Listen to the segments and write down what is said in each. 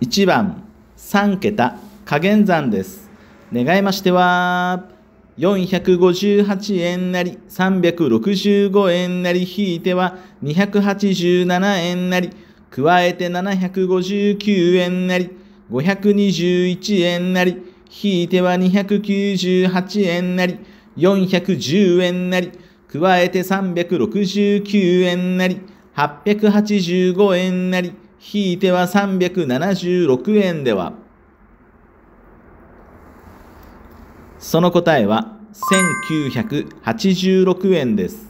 1番3桁加減算です願いましては458円なり365円なり引いては287円なり加えて759円なり521円なり引いては298円なり、410円なり、加えて369円なり、885円なり、引いては376円では、その答えは1986円です。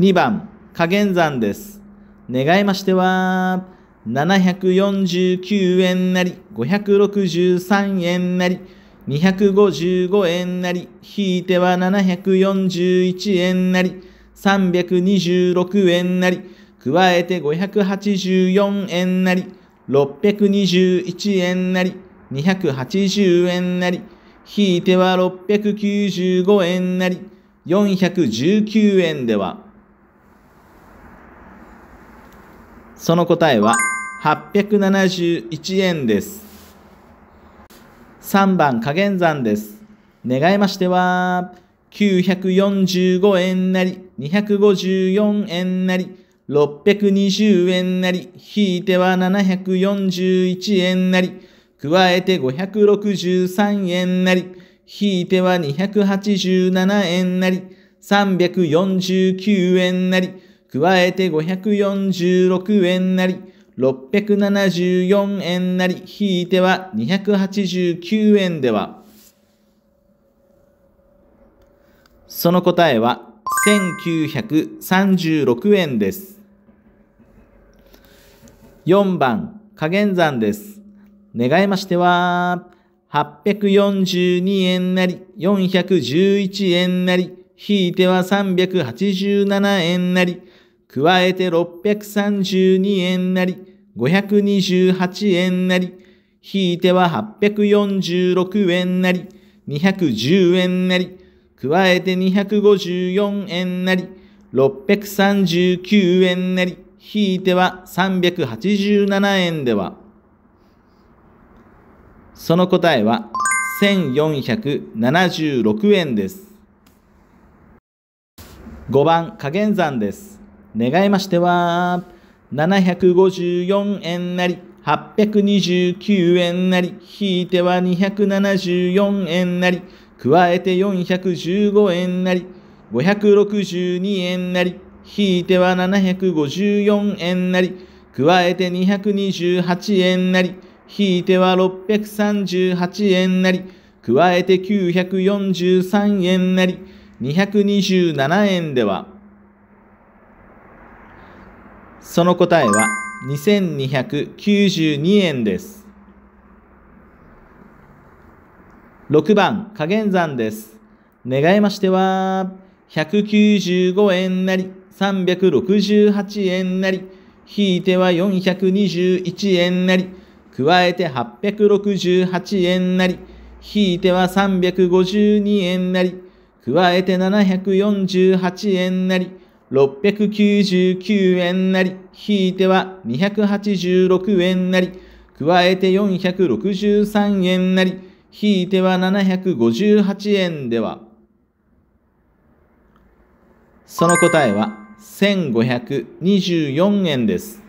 2番、加減算です。願いましては、749円なり、563円なり、255円なり、ひいては741円なり、326円なり、加えて584円なり、621円なり、280円なり、ひいては695円なり、419円では、その答えは、871円です。3番、加減算です。願いましては、945円なり、254円なり、620円なり、引いては741円なり、加えて563円なり、引いては287円なり、349円なり、加えて546円なり、674円なり、ひいては289円では、その答えは1936円です。4番、加減算です。願いましては、842円なり、411円なり、ひいては387円なり、加えて632円なり、528円なり、引いては846円なり、210円なり、加えて254円なり、639円なり、引いては387円では、その答えは1476円です。5番加減算です。願いましては、754円なり、829円なり、引いては274円なり、加えて415円なり、562円なり、引いては754円なり、加えて228円なり、引いては638円なり、加えて943円なり、227円では、その答えは2292円です6番加減算です願いましては195円なり368円なり引いては421円なり加えて868円なり引いては352円なり加えて748円なり699円なり、引いては286円なり、加えて463円なり、引いては758円では、その答えは1524円です。